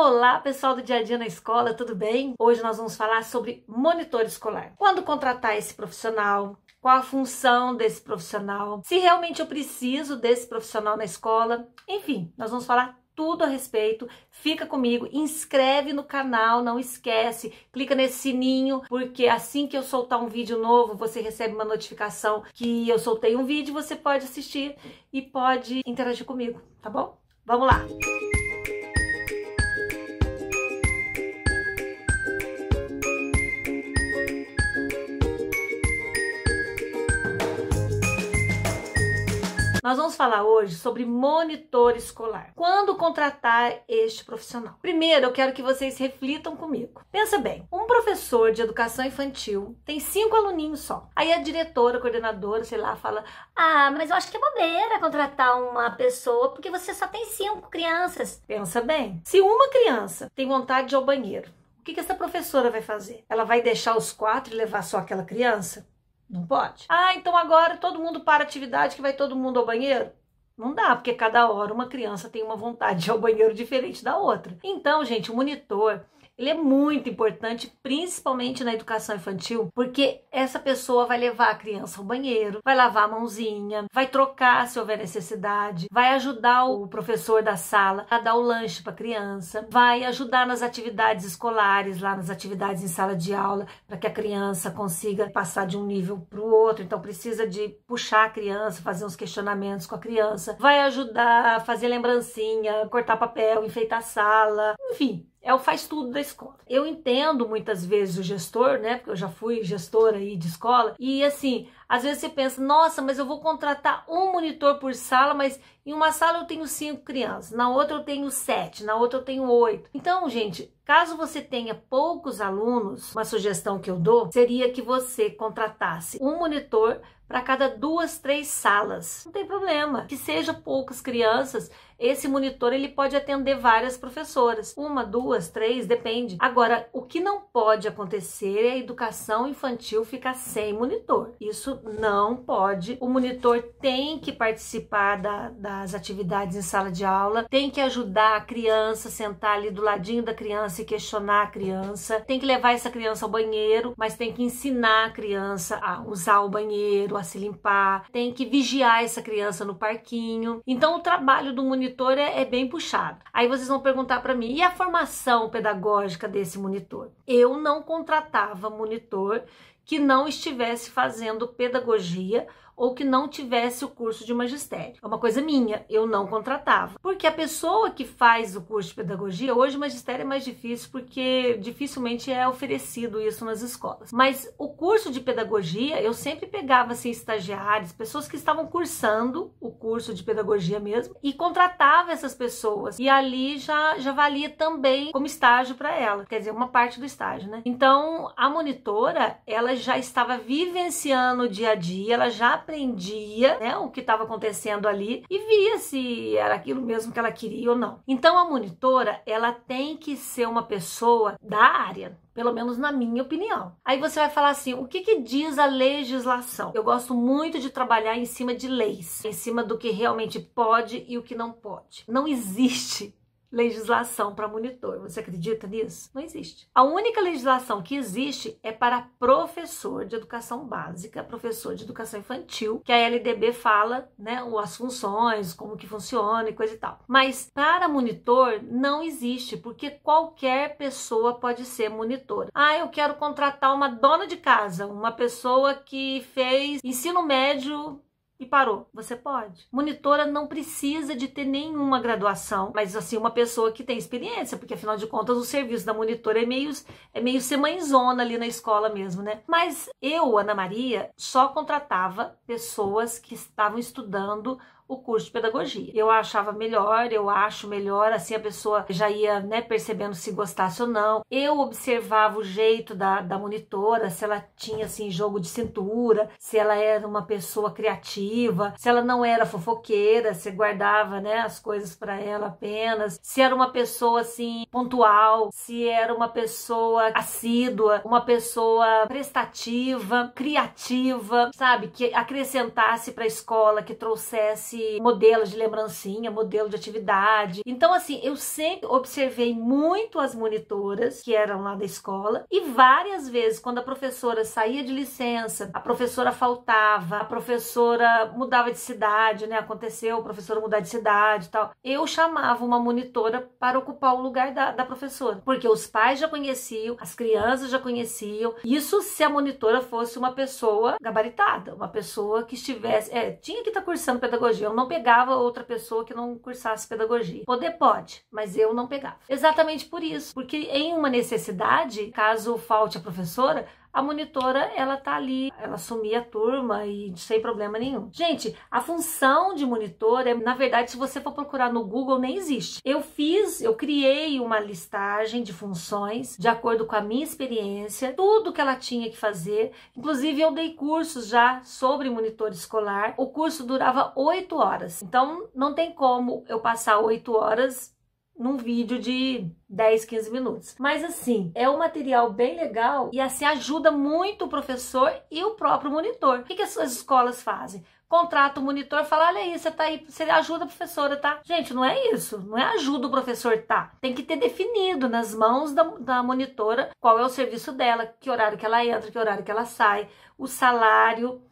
Olá, pessoal do dia a dia na escola, tudo bem? Hoje nós vamos falar sobre monitor escolar. Quando contratar esse profissional? Qual a função desse profissional? Se realmente eu preciso desse profissional na escola? Enfim, nós vamos falar tudo a respeito. Fica comigo, inscreve no canal, não esquece, clica nesse sininho, porque assim que eu soltar um vídeo novo, você recebe uma notificação que eu soltei um vídeo, você pode assistir e pode interagir comigo, tá bom? Vamos lá! Música Nós vamos falar hoje sobre monitor escolar. Quando contratar este profissional? Primeiro, eu quero que vocês reflitam comigo. Pensa bem, um professor de educação infantil tem cinco aluninhos só. Aí a diretora, a coordenadora, sei lá, fala: Ah, mas eu acho que é bobeira contratar uma pessoa porque você só tem cinco crianças. Pensa bem, se uma criança tem vontade de ir ao banheiro, o que, que essa professora vai fazer? Ela vai deixar os quatro e levar só aquela criança? Não pode. Ah, então agora todo mundo para atividade que vai todo mundo ao banheiro? Não dá, porque cada hora uma criança tem uma vontade de ir ao banheiro diferente da outra. Então, gente, o monitor ele é muito importante, principalmente na educação infantil, porque essa pessoa vai levar a criança ao banheiro, vai lavar a mãozinha, vai trocar se houver necessidade, vai ajudar o professor da sala a dar o lanche para a criança, vai ajudar nas atividades escolares, lá nas atividades em sala de aula, para que a criança consiga passar de um nível para o outro. Então precisa de puxar a criança, fazer uns questionamentos com a criança, vai ajudar a fazer lembrancinha, cortar papel, enfeitar a sala, enfim, é o faz tudo da escola. Eu entendo muitas vezes o gestor, né? Porque eu já fui gestora aí de escola, e assim, às vezes você pensa, nossa, mas eu vou contratar um monitor por sala, mas em uma sala eu tenho cinco crianças, na outra eu tenho sete, na outra eu tenho oito. Então, gente, caso você tenha poucos alunos, uma sugestão que eu dou seria que você contratasse um monitor para cada duas, três salas. Não tem problema. Que seja poucas crianças, esse monitor ele pode atender várias professoras. Uma, duas, três, depende. Agora, o que não pode acontecer é a educação infantil ficar sem monitor. Isso não pode. O monitor tem que participar da, das atividades em sala de aula, tem que ajudar a criança, sentar ali do ladinho da criança e questionar a criança, tem que levar essa criança ao banheiro, mas tem que ensinar a criança a usar o banheiro, a se limpar, tem que vigiar essa criança no parquinho. Então, o trabalho do monitor é, é bem puxado. Aí vocês vão perguntar para mim, e a formação pedagógica desse monitor? Eu não contratava monitor que não estivesse fazendo pedagogia ou que não tivesse o curso de magistério. É uma coisa minha, eu não contratava. Porque a pessoa que faz o curso de pedagogia, hoje o magistério é mais difícil porque dificilmente é oferecido isso nas escolas. Mas o curso de pedagogia, eu sempre pegava assim estagiários, pessoas que estavam cursando o curso de pedagogia mesmo e contratava essas pessoas. E ali já já valia também como estágio para ela, quer dizer, uma parte do estágio, né? Então, a monitora, ela já estava vivenciando o dia a dia, ela já aprendia né, o que estava acontecendo ali e via se era aquilo mesmo que ela queria ou não. Então a monitora ela tem que ser uma pessoa da área, pelo menos na minha opinião. Aí você vai falar assim: o que, que, diz a legislação? Eu gosto muito de trabalhar em cima de leis, em cima do que realmente pode e o que não pode. Não existe legislação para monitor. Você acredita nisso? Não existe. A única legislação que existe é para professor de educação básica, professor de educação infantil, que a LDB fala, né, as funções, como que funciona e coisa e tal. Mas para monitor não existe, porque qualquer pessoa pode ser monitor. Ah, eu quero contratar uma dona de casa, uma pessoa que fez ensino médio e parou. Você pode. Monitora não precisa de ter nenhuma graduação, mas assim, uma pessoa que tem experiência, porque afinal de contas o serviço da monitora é meio, é meio ser mãezona ali na escola mesmo, né? Mas eu, Ana Maria, só contratava pessoas que estavam estudando o curso de pedagogia. Eu achava melhor, eu acho melhor, assim a pessoa já ia né, percebendo se gostasse ou não. Eu observava o jeito da, da monitora, se ela tinha assim jogo de cintura, se ela era uma pessoa criativa, se ela não era fofoqueira, se guardava né, as coisas para ela apenas, se era uma pessoa assim pontual, se era uma pessoa assídua, uma pessoa prestativa, criativa, sabe, que acrescentasse para a escola, que trouxesse modelo de lembrancinha, modelo de atividade. Então, assim, eu sempre observei muito as monitoras que eram lá da escola e várias vezes, quando a professora saía de licença, a professora faltava, a professora mudava de cidade, né? Aconteceu, a professora mudar de cidade e tal. Eu chamava uma monitora para ocupar o lugar da, da professora, porque os pais já conheciam, as crianças já conheciam. Isso se a monitora fosse uma pessoa gabaritada, uma pessoa que estivesse. É, tinha que estar tá cursando pedagogia eu não pegava outra pessoa que não cursasse pedagogia. Poder pode, mas eu não pegava. Exatamente por isso, porque em uma necessidade, caso falte a professora, a monitora ela tá ali, ela assumia a turma e sem problema nenhum. Gente, a função de monitor é, na verdade, se você for procurar no Google, nem existe. Eu fiz, eu criei uma listagem de funções de acordo com a minha experiência, tudo que ela tinha que fazer. Inclusive, eu dei cursos já sobre monitor escolar. O curso durava oito horas. Então, não tem como eu passar oito horas num vídeo de 10, 15 minutos. Mas assim, é um material bem legal e assim ajuda muito o professor e o próprio monitor. O que, as escolas fazem? contrata o monitor, fala, olha aí, você tá aí, você ajuda a professora, tá? Gente, não é isso, não é ajuda o professor, tá? Tem que ter definido nas mãos da, da monitora qual é o serviço dela, que horário que ela entra, que horário que ela sai, o salário,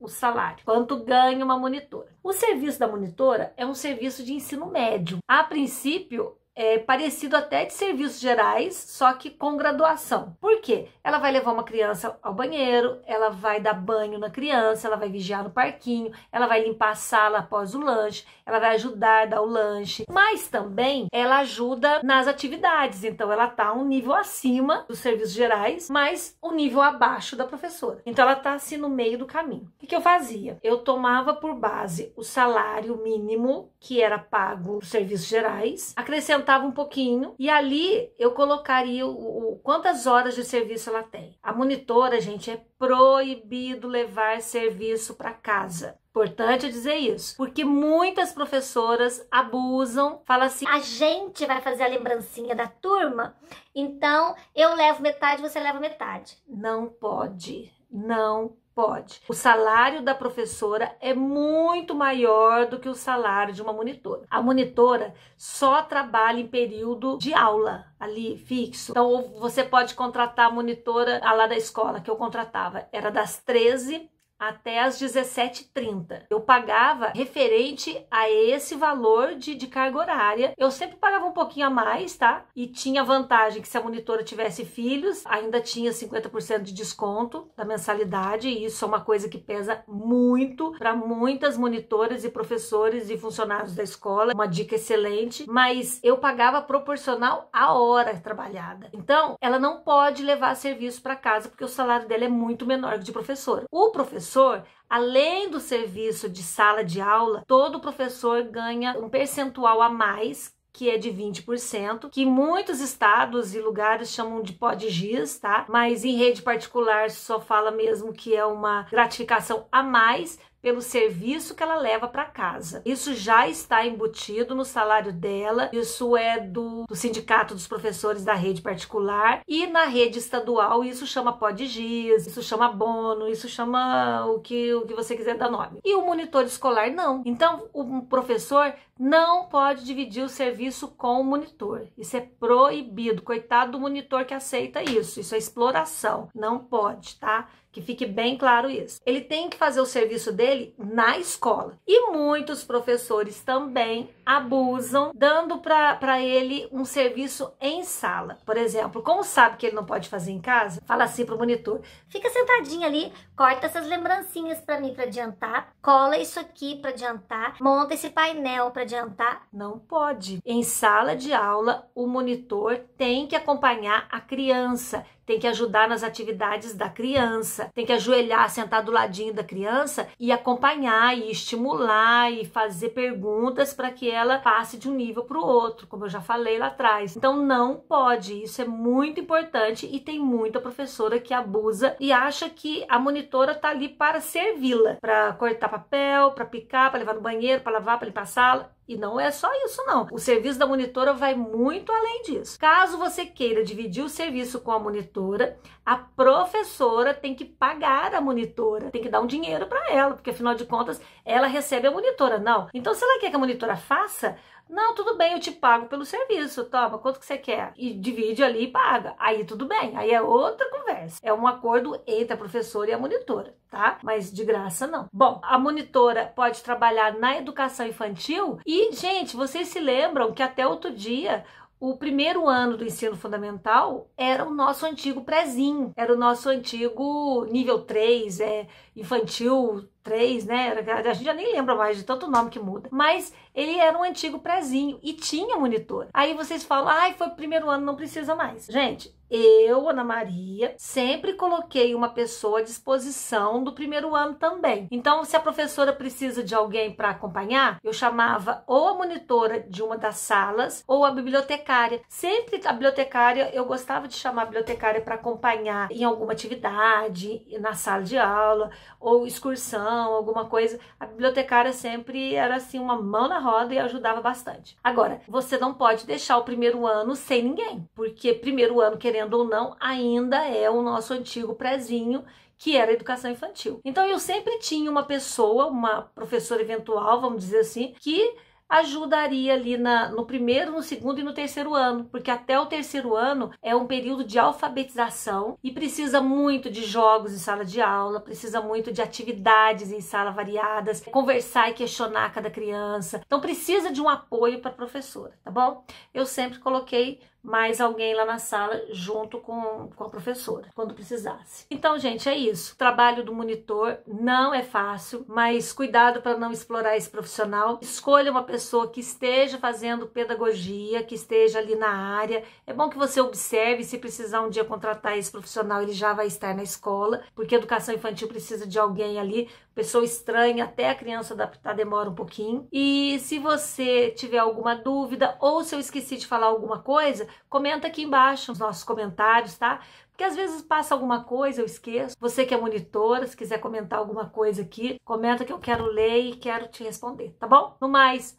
o salário, quanto ganha uma monitora. O serviço da monitora é um serviço de ensino médio. A princípio, é, parecido até de serviços gerais, só que com graduação. Por quê? Ela vai levar uma criança ao banheiro, ela vai dar banho na criança, ela vai vigiar no parquinho, ela vai limpar a sala após o lanche, ela vai ajudar a dar o lanche, mas também ela ajuda nas atividades, então ela tá um nível acima dos serviços gerais, mas um nível abaixo da professora. Então ela tá assim no meio do caminho. O que eu fazia? Eu tomava por base o salário mínimo que era pago os serviços gerais, acrescentava aumentava um pouquinho e ali eu colocaria o, o quantas horas de serviço ela tem. A monitora, gente, é proibido levar serviço para casa. Importante dizer isso, porque muitas professoras abusam, falam assim: a gente vai fazer a lembrancinha da turma, então eu levo metade, você leva metade. Não pode, não Pode. O salário da professora é muito maior do que o salário de uma monitora. A monitora só trabalha em período de aula ali fixo. Então você pode contratar a monitora a lá da escola que eu contratava, era das 13 até as 17h30. Eu pagava referente a esse valor de, de carga horária. Eu sempre pagava um pouquinho a mais, tá? E tinha vantagem que se a monitora tivesse filhos, ainda tinha 50% de desconto da mensalidade. E isso é uma coisa que pesa muito para muitas monitoras e professores e funcionários da escola. Uma dica excelente. Mas eu pagava proporcional à hora trabalhada. Então, ela não pode levar serviço para casa porque o salário dela é muito menor que de professora. O professor professor, além do serviço de sala de aula, todo professor ganha um percentual a mais que é de 20%, que muitos estados e lugares chamam de pó giz, tá? Mas em rede particular só fala mesmo que é uma gratificação a mais pelo serviço que ela leva para casa. Isso já está embutido no salário dela, isso é do, do, Sindicato dos Professores da Rede Particular e na rede estadual isso chama PODGIS, isso chama bono, isso chama o que, o que você quiser dar nome. E o monitor escolar não. Então o professor não pode dividir o serviço com o monitor. Isso é proibido. Coitado do monitor que aceita isso. Isso é exploração. Não pode, tá? Que fique bem claro isso. Ele tem que fazer o serviço dele na escola. E muitos professores também abusam, dando para ele um serviço em sala. Por exemplo, como sabe que ele não pode fazer em casa, fala assim pro monitor: fica sentadinho ali, corta essas lembrancinhas para mim para adiantar, cola isso aqui para adiantar, monta esse painel para adiantar. Não pode. Em sala de aula, o monitor tem que acompanhar a criança tem que ajudar nas atividades da criança, tem que ajoelhar, sentar do ladinho da criança e acompanhar e estimular e fazer perguntas para que ela passe de um nível para o outro, como eu já falei lá atrás. Então não pode, isso é muito importante e tem muita professora que abusa e acha que a monitora tá ali para servi-la, para cortar papel, para picar, para levar no banheiro, para lavar, para limpar a sala e não é só isso, não. O serviço da monitora vai muito além disso. Caso você queira dividir o serviço com a monitora, a professora tem que pagar a monitora, tem que dar um dinheiro para ela, porque afinal de contas ela recebe a monitora, não. Então, se ela quer que a monitora faça, não, tudo bem, eu te pago pelo serviço, toma, quanto que você quer? E divide ali e paga. Aí tudo bem, aí é outra conversa. É um acordo entre a professora e a monitora, tá? Mas de graça não. Bom, a monitora pode trabalhar na educação infantil e e, gente, vocês se lembram que até outro dia o primeiro ano do ensino fundamental era o nosso antigo prezinho, era o nosso antigo nível 3, é infantil 3, né? A gente já nem lembra mais de tanto nome que muda. Mas ele era um antigo prezinho e tinha monitor. Aí vocês falam, ai, foi primeiro ano, não precisa mais. Gente, eu, Ana Maria, sempre coloquei uma pessoa à disposição do primeiro ano também. Então, se a professora precisa de alguém para acompanhar, eu chamava ou a monitora de uma das salas ou a bibliotecária. Sempre a bibliotecária, eu gostava de chamar a bibliotecária para acompanhar em alguma atividade, na sala de aula ou excursão, alguma coisa, a bibliotecária sempre era assim uma mão na roda e ajudava bastante. Agora, você não pode deixar o primeiro ano sem ninguém, porque primeiro ano, querendo ou não, ainda é o nosso antigo prezinho que era educação infantil. Então eu sempre tinha uma pessoa, uma professora eventual, vamos dizer assim, que ajudaria ali na, no primeiro, no segundo e no terceiro ano, porque até o terceiro ano é um período de alfabetização e precisa muito de jogos em sala de aula, precisa muito de atividades em sala variadas, conversar e questionar cada criança. Então precisa de um apoio para a professora, tá bom? Eu sempre coloquei mais alguém lá na sala junto com, com a professora, quando precisasse. Então, gente, é isso. O trabalho do monitor não é fácil, mas cuidado para não explorar esse profissional. Escolha uma pessoa que esteja fazendo pedagogia, que esteja ali na área. É bom que você observe, se precisar um dia contratar esse profissional, ele já vai estar na escola, porque educação infantil precisa de alguém ali, pessoa estranha, até a criança adaptar demora um pouquinho. E se você tiver alguma dúvida ou se eu esqueci de falar alguma coisa, comenta aqui embaixo nos nossos comentários, tá? Porque às vezes passa alguma coisa, eu esqueço. Você que é monitora, se quiser comentar alguma coisa aqui, comenta que eu quero ler e quero te responder, tá bom? No mais,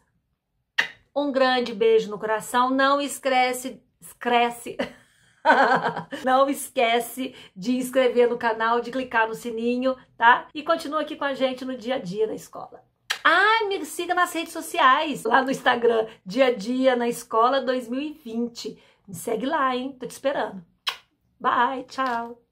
um grande beijo no coração. Não esquece, esquece. Não esquece de inscrever no canal, de clicar no sininho, tá? E continua aqui com a gente no dia a dia da escola. Ah, me siga nas redes sociais, lá no Instagram, dia a dia na escola 2020. Me segue lá, hein? Tô te esperando. Bye, tchau.